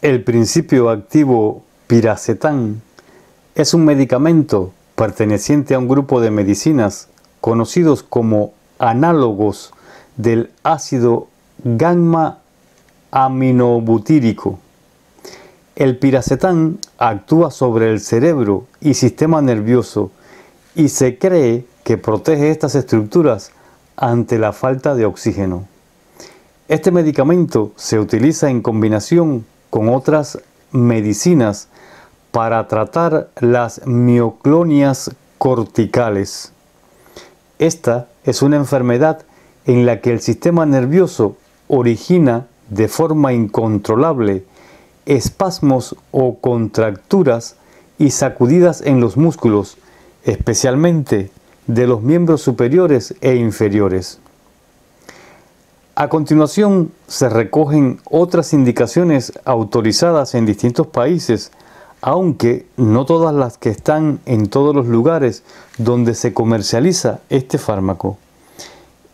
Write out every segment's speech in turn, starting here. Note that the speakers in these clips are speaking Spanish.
El principio activo piracetam es un medicamento perteneciente a un grupo de medicinas conocidos como análogos del ácido gamma aminobutírico. El piracetam actúa sobre el cerebro y sistema nervioso y se cree que protege estas estructuras ante la falta de oxígeno. Este medicamento se utiliza en combinación con otras medicinas para tratar las mioclonias corticales. Esta es una enfermedad en la que el sistema nervioso origina de forma incontrolable espasmos o contracturas y sacudidas en los músculos, especialmente de los miembros superiores e inferiores. A continuación se recogen otras indicaciones autorizadas en distintos países, aunque no todas las que están en todos los lugares donde se comercializa este fármaco.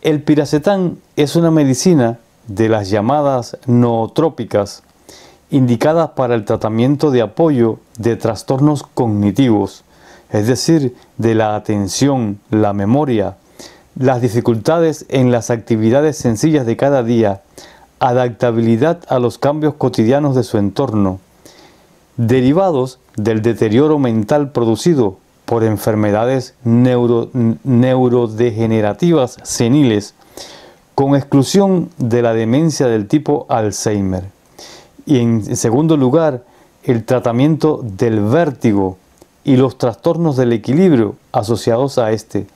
El piracetán es una medicina de las llamadas nootrópicas, indicadas para el tratamiento de apoyo de trastornos cognitivos, es decir, de la atención, la memoria, las dificultades en las actividades sencillas de cada día, adaptabilidad a los cambios cotidianos de su entorno, derivados del deterioro mental producido por enfermedades neurodegenerativas seniles, con exclusión de la demencia del tipo Alzheimer. Y en segundo lugar, el tratamiento del vértigo y los trastornos del equilibrio asociados a este,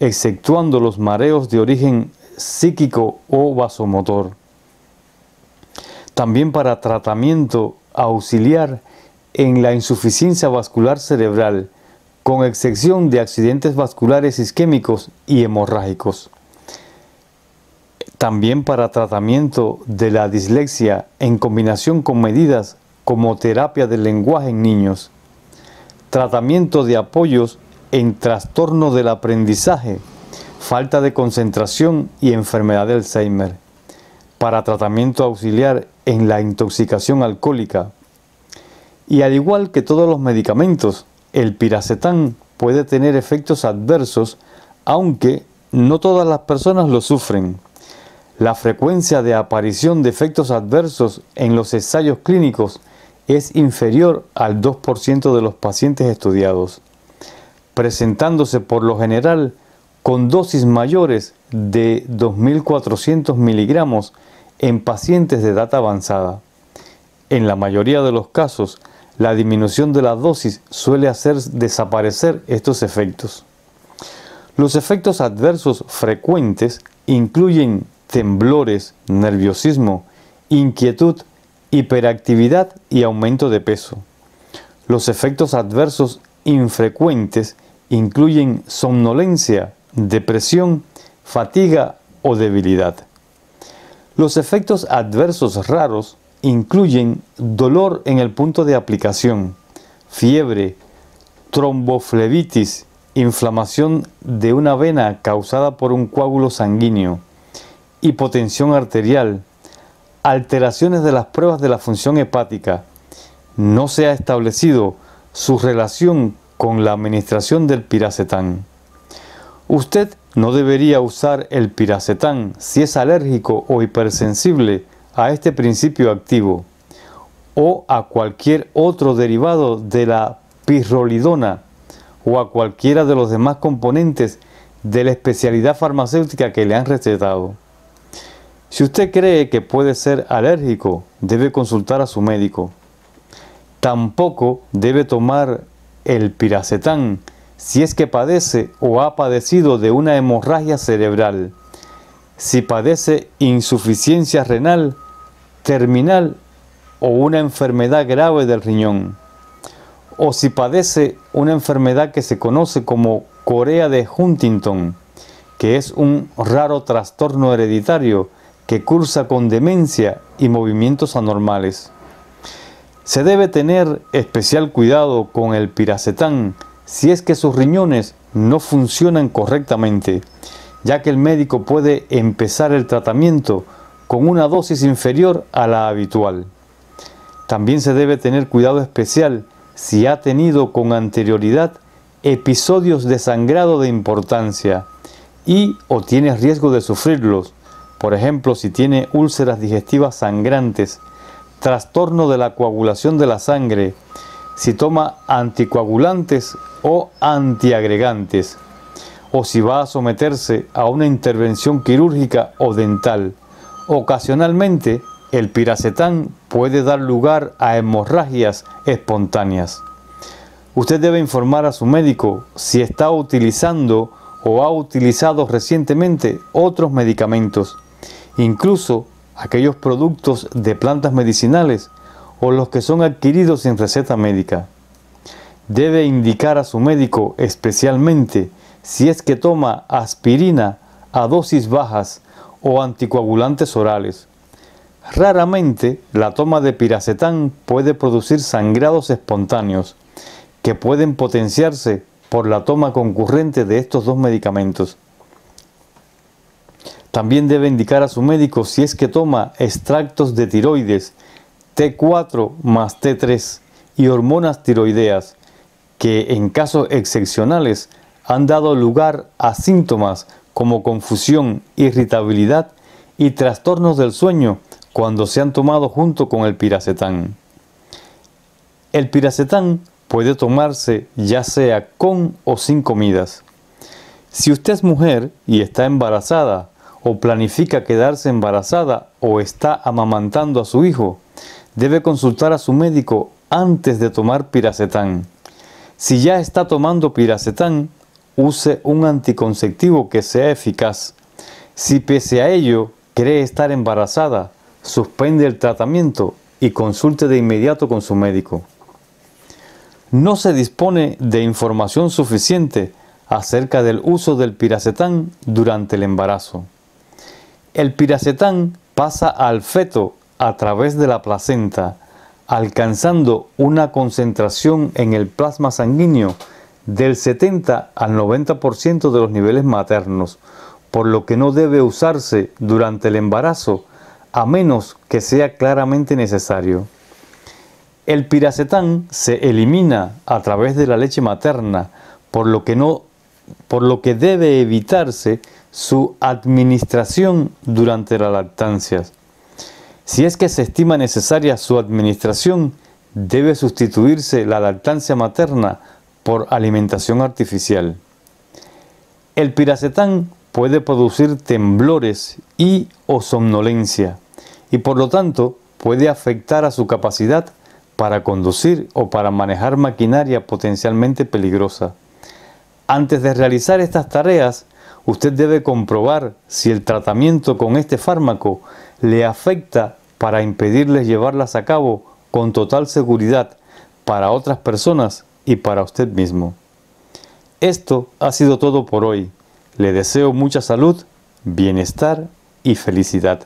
exceptuando los mareos de origen psíquico o vasomotor. También para tratamiento auxiliar en la insuficiencia vascular cerebral, con excepción de accidentes vasculares isquémicos y hemorrágicos. También para tratamiento de la dislexia en combinación con medidas como terapia del lenguaje en niños. Tratamiento de apoyos en trastorno del aprendizaje, falta de concentración y enfermedad de Alzheimer, para tratamiento auxiliar en la intoxicación alcohólica. Y al igual que todos los medicamentos, el piracetam puede tener efectos adversos, aunque no todas las personas lo sufren. La frecuencia de aparición de efectos adversos en los ensayos clínicos es inferior al 2% de los pacientes estudiados presentándose por lo general con dosis mayores de 2.400 miligramos en pacientes de edad avanzada. En la mayoría de los casos, la disminución de la dosis suele hacer desaparecer estos efectos. Los efectos adversos frecuentes incluyen temblores, nerviosismo, inquietud, hiperactividad y aumento de peso. Los efectos adversos infrecuentes incluyen somnolencia, depresión, fatiga o debilidad. Los efectos adversos raros incluyen dolor en el punto de aplicación, fiebre, tromboflebitis, inflamación de una vena causada por un coágulo sanguíneo, hipotensión arterial, alteraciones de las pruebas de la función hepática. No se ha establecido su relación con la administración del piracetán. Usted no debería usar el piracetán si es alérgico o hipersensible a este principio activo o a cualquier otro derivado de la pirrolidona o a cualquiera de los demás componentes de la especialidad farmacéutica que le han recetado. Si usted cree que puede ser alérgico, debe consultar a su médico. Tampoco debe tomar el piracetán si es que padece o ha padecido de una hemorragia cerebral, si padece insuficiencia renal, terminal o una enfermedad grave del riñón, o si padece una enfermedad que se conoce como Corea de Huntington, que es un raro trastorno hereditario que cursa con demencia y movimientos anormales. Se debe tener especial cuidado con el piracetán si es que sus riñones no funcionan correctamente, ya que el médico puede empezar el tratamiento con una dosis inferior a la habitual. También se debe tener cuidado especial si ha tenido con anterioridad episodios de sangrado de importancia y o tiene riesgo de sufrirlos, por ejemplo si tiene úlceras digestivas sangrantes, trastorno de la coagulación de la sangre, si toma anticoagulantes o antiagregantes, o si va a someterse a una intervención quirúrgica o dental. Ocasionalmente, el piracetán puede dar lugar a hemorragias espontáneas. Usted debe informar a su médico si está utilizando o ha utilizado recientemente otros medicamentos, incluso aquellos productos de plantas medicinales o los que son adquiridos sin receta médica. Debe indicar a su médico especialmente si es que toma aspirina a dosis bajas o anticoagulantes orales. Raramente la toma de piracetam puede producir sangrados espontáneos que pueden potenciarse por la toma concurrente de estos dos medicamentos. También debe indicar a su médico si es que toma extractos de tiroides T4 más T3 y hormonas tiroideas, que en casos excepcionales han dado lugar a síntomas como confusión, irritabilidad y trastornos del sueño cuando se han tomado junto con el piracetán. El piracetán puede tomarse ya sea con o sin comidas. Si usted es mujer y está embarazada o planifica quedarse embarazada o está amamantando a su hijo, debe consultar a su médico antes de tomar piracetán. Si ya está tomando piracetán, use un anticonceptivo que sea eficaz. Si pese a ello cree estar embarazada, suspende el tratamiento y consulte de inmediato con su médico. No se dispone de información suficiente acerca del uso del piracetán durante el embarazo. El piracetán pasa al feto a través de la placenta, alcanzando una concentración en el plasma sanguíneo del 70 al 90% de los niveles maternos, por lo que no debe usarse durante el embarazo a menos que sea claramente necesario. El piracetán se elimina a través de la leche materna, por lo que no por lo que debe evitarse su administración durante la lactancia. Si es que se estima necesaria su administración, debe sustituirse la lactancia materna por alimentación artificial. El piracetán puede producir temblores y o somnolencia y por lo tanto puede afectar a su capacidad para conducir o para manejar maquinaria potencialmente peligrosa. Antes de realizar estas tareas, usted debe comprobar si el tratamiento con este fármaco le afecta para impedirles llevarlas a cabo con total seguridad para otras personas y para usted mismo. Esto ha sido todo por hoy. Le deseo mucha salud, bienestar y felicidad.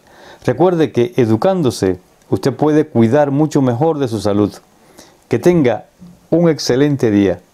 Recuerde que educándose usted puede cuidar mucho mejor de su salud. Que tenga un excelente día.